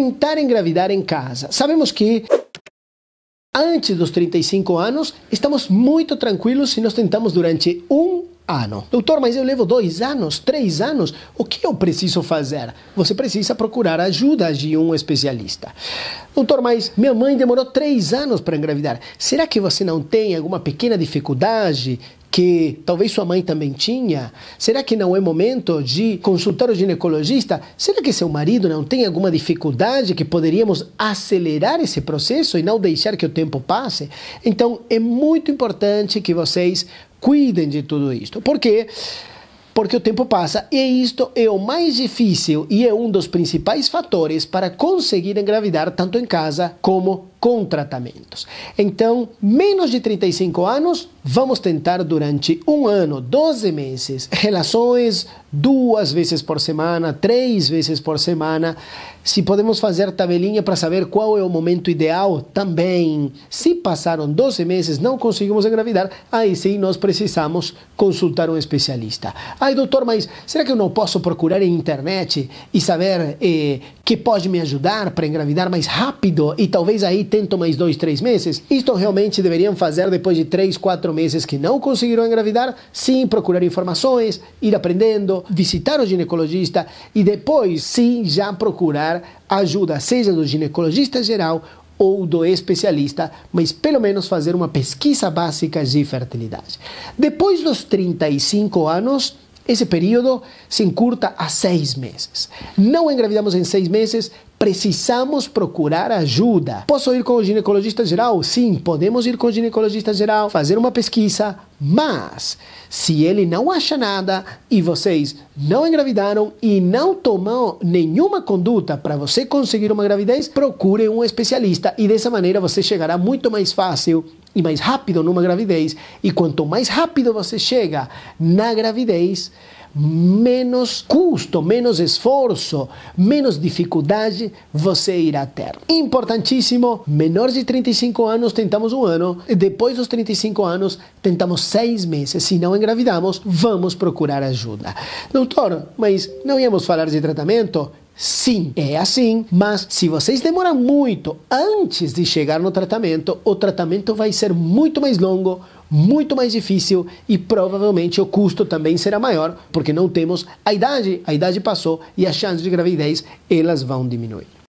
tentar engravidar em casa. Sabemos que antes dos 35 anos estamos muito tranquilos se nós tentamos durante um ano. Doutor, mas eu levo dois anos, três anos, o que eu preciso fazer? Você precisa procurar ajuda de um especialista. Doutor, mas minha mãe demorou três anos para engravidar. Será que você não tem alguma pequena dificuldade que talvez sua mãe também tinha? Será que não é momento de consultar o ginecologista? Será que seu marido não tem alguma dificuldade que poderíamos acelerar esse processo e não deixar que o tempo passe? Então é muito importante que vocês cuidem de tudo isto. Por quê? Porque o tempo passa e isto é o mais difícil e é um dos principais fatores para conseguir engravidar tanto em casa como com tratamentos. Então, menos de 35 anos, vamos tentar durante um ano, 12 meses, relações duas vezes por semana, três vezes por semana. Se podemos fazer tabelinha para saber qual é o momento ideal, também. Se passaram 12 meses, não conseguimos engravidar, aí sim nós precisamos consultar um especialista. Ai, doutor, mas será que eu não posso procurar em internet e saber eh, que pode me ajudar para engravidar mais rápido e talvez aí tento mais dois, três meses? Isto realmente deveriam fazer depois de três, quatro meses que não conseguiram engravidar? Sim, procurar informações, ir aprendendo, visitar o ginecologista e depois sim já procurar ajuda, seja do ginecologista geral ou do especialista, mas pelo menos fazer uma pesquisa básica de fertilidade. Depois dos 35 anos, esse período se encurta a seis meses. Não engravidamos em seis meses, precisamos procurar ajuda. Posso ir com o ginecologista geral? Sim, podemos ir com o ginecologista geral, fazer uma pesquisa, mas se ele não acha nada e vocês não engravidaram e não tomam nenhuma conduta para você conseguir uma gravidez, procure um especialista e dessa maneira você chegará muito mais fácil e mais rápido numa gravidez. E quanto mais rápido você chega na gravidez, menos custo, menos esforço, menos dificuldade você irá ter. Importantíssimo: menores de 35 anos tentamos um ano, depois dos 35 anos tentamos seis meses. Se não engravidamos, vamos procurar ajuda. Doutor, mas não íamos falar de tratamento? Sim, é assim, mas se vocês demoram muito antes de chegar no tratamento, o tratamento vai ser muito mais longo, muito mais difícil e provavelmente o custo também será maior, porque não temos a idade, a idade passou e as chances de gravidez elas vão diminuir.